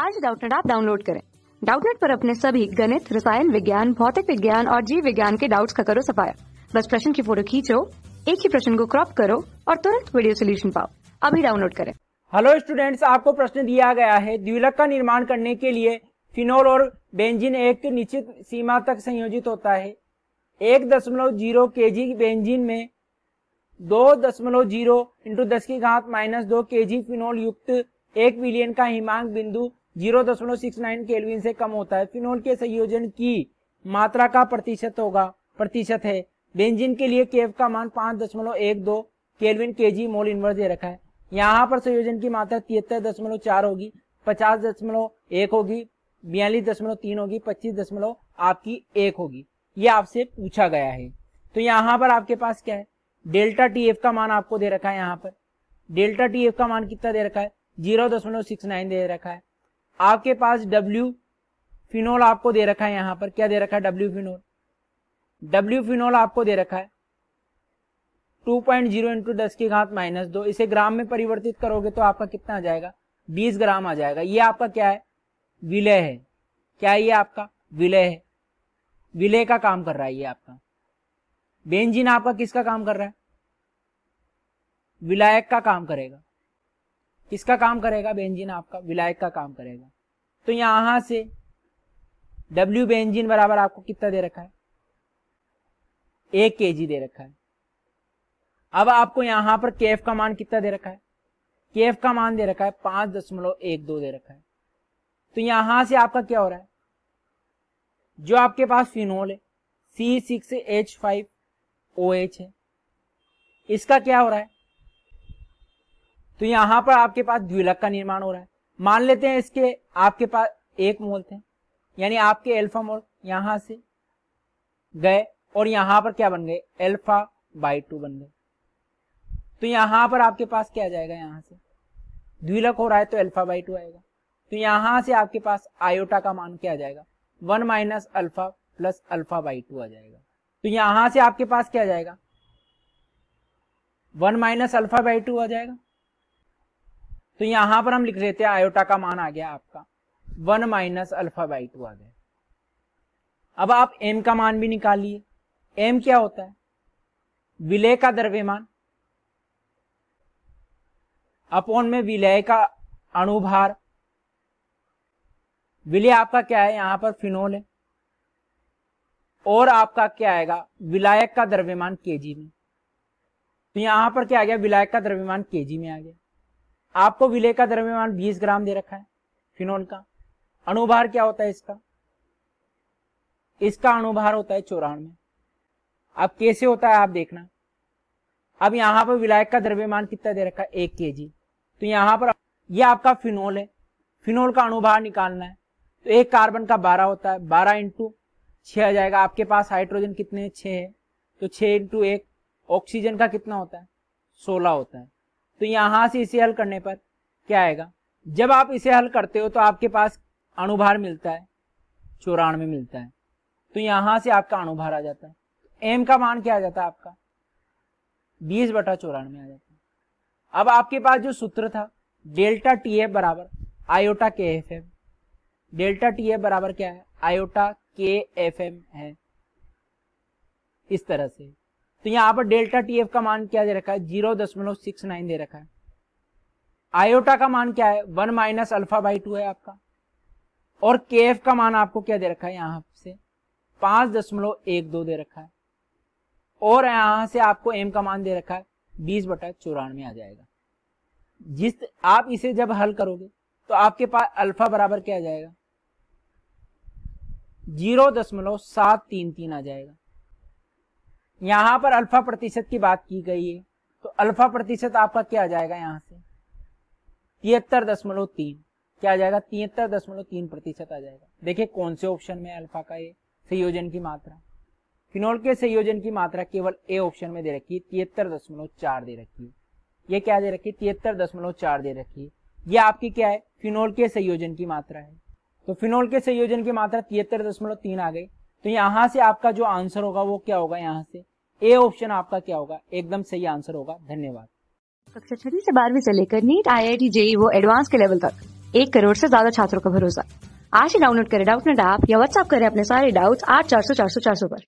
आज डाउटनेट आप डाउनलोड करें डाउटनेट पर अपने सभी गणित रसायन विज्ञान भौतिक विज्ञान और जीव विज्ञान के डाउट्स का करो सफाया बस प्रश्न की फोटो खींचो एक ही प्रश्न को क्रॉप करो और तुरंत वीडियो सोल्यूशन पाओ अभी डाउनलोड करें हेलो स्टूडेंट्स आपको प्रश्न दिया गया है द्विलक का निर्माण करने के लिए फिनोल और बेंजिन एक निश्चित सीमा तक संयोजित होता है एक दशमलव जीरो के जी बेंजिन में दो दशमलव जीरो इंटू दस की घात माइनस दो के जी फिनोल युक्त एक विलियन का हिमांक बिंदु जीरो दशमलव सिक्स के एलविन से कम होता है फिनोल के संयोजन की मात्रा का प्रतिशत होगा प्रतिशत है बेंजीन के लिए केव का मान पांच दशमलव एक दो केलविन के जी मोल इनवर्स दे रखा है यहाँ पर संयोजन की मात्रा तिहत्तर दशमलव चार होगी पचास दशमलव एक होगी बयालीस दशमलव तीन होगी पच्चीस दशमलव आपकी एक होगी ये आपसे पूछा गया है तो यहाँ पर आपके पास क्या है डेल्टा टी एफ का मान आपको दे रखा है यहाँ पर डेल्टा टी एफ का मान कितना दे रखा है जीरो दशमलव सिक्स नाइन दे रखा है आपके पास डब्ल्यू फिनोल आपको दे रखा है यहां पर क्या दे रखा है डब्ल्यू फिनोल डब्ल्यू फिनोल आपको दे रखा है 2.0 पॉइंट जीरो इंटू दस की घात माइनस दो इसे ग्राम में परिवर्तित करोगे तो आपका कितना आ जाएगा 20 ग्राम आ जाएगा ये आपका क्या है विलय है क्या ये आपका विलय है विलय का काम कर रहा है ये आपका बेंजिन आपका किसका काम कर रहा है विलायक का काम करेगा किसका काम करेगा बेंजीन आपका विलायक का काम करेगा तो यहां से डब्ल्यू बेंजीन बराबर आपको कितना दे रखा है एक के दे रखा है अब आपको यहां पर केफ का मान कितना दे रखा है केफ का मान दे रखा है पांच दशमलव एक दो दे रखा है तो यहां से आपका क्या हो रहा है जो आपके पास फिनोल है C six H five O H है इसका क्या हो रहा है तो यहां पर आपके पास द्विलक का निर्माण हो रहा है मान लेते हैं इसके आपके पास एक मोल थे यानी आपके एल्फा मोल यहां से गए और यहां पर क्या बन गए एल्फा बाई टू बन गए तो यहां पर आपके पास क्या जाएगा यहां से द्विलक हो रहा है तो अल्फा बाई टू आएगा तो यहां से आपके पास आयोटा का मान क्या जाएगा one minus alpha plus alpha by two आ जाएगा तो यहां से आपके पास क्या जाएगा one minus alpha by two आ जाएगा तो यहां पर हम लिख लेते हैं आयोटा का मान आ गया आपका one minus alpha by two आ गया अब आप एम का मान भी निकालिए एम क्या होता है विलय का द्रव्यमान अपॉन में विलय का अणुभार विलय आपका क्या है यहां पर फिनोल है और आपका क्या आएगा विलायक का द्रव्यमान केजी में तो यहां पर क्या आ गया विलायक का द्रव्यमान केजी में आ गया आपको विलय का द्रव्यमान 20 ग्राम दे रखा है फिनोल का अणुभार क्या होता है इसका इसका अणुभार होता है चौरानवे अब कैसे होता है आप देखना अब यहां पर विलायक का द्रव्यमान कितना दे रखा है एक के तो यहां पर ये आपका फिनोल है फिनोल का अणुभार निकालना है तो एक कार्बन का बारह होता है बारह इंटू छह आ जाएगा आपके पास हाइड्रोजन कितने छः है तो छह इंटू एक ऑक्सीजन का कितना होता है सोलह होता है तो यहां से इसे हल करने पर क्या आएगा जब आप इसे हल करते हो तो आपके पास अणुभार मिलता है चौरानवे मिलता है तो यहां से आपका अणुभार आ जाता है एम का मान क्या आ जाता है आपका बीस बटा चौरानवे आ जाता है अब आपके पास जो सूत्र था डेल्टा टी एफ बराबर iota K F M delta T F बराबर क्या है आयोटा के एफ एम है इस तरह से तो यहाँ पर डेल्टा टी एफ का मान क्या दे रखा है जीरो दशमलव सिक्स नाइन दे रखा है आयोटा का मान क्या है one minus alpha by two है आपका और के एफ का मान आपको क्या दे रखा है यहाँ से पांच दशमलव एक दो दे रखा है और यहां से आपको एम का मान दे रखा है बीस बटा चौरानवे आ जाएगा जिस आप इसे जब हल करोगे तो आपके पास अल्फा बराबर क्या आ जाएगा जीरो दशमलव सात तीन तीन आ जाएगा यहां पर अल्फा प्रतिशत की बात की गई है तो अल्फा प्रतिशत आपका क्या आ जाएगा यहां से तिहत्तर दशमलव तीन क्या आ जाएगा तिहत्तर दशमलव तीन प्रतिशत आ जाएगा देखिए कौन से ऑप्शन में अल्फा का ये संयोजन की मात्रा फिनोल के संयोजन की मात्रा केवल ए ऑप्शन में दे रखी है तिहत्तर दशमलव चार दे रखी है ये क्या दे रखी है तिहत्तर दशमलव चार दे रखी है ये आपकी क्या है फिनोल के संयोजन की मात्रा है तो फिनोल के संयोजन की मात्रा तिहत्तर दशमलव तीन आ गई तो यहां से आपका जो आंसर होगा वो क्या होगा यहाँ से ए ऑप्शन आपका क्या होगा एकदम सही आंसर होगा धन्यवाद कक्षा छठी से बारहवीं से लेकर NEET I I T JEE वो एडवांस के लेवल तक एक करोड़ से ज्यादा छात्रों का भरोसा आज ही डाउनलोड करें डाउट नेट ऐप या व्हाट्सअप करें अपने सारे डाउट्स आठ चार सौ चार सौ चार सौ पर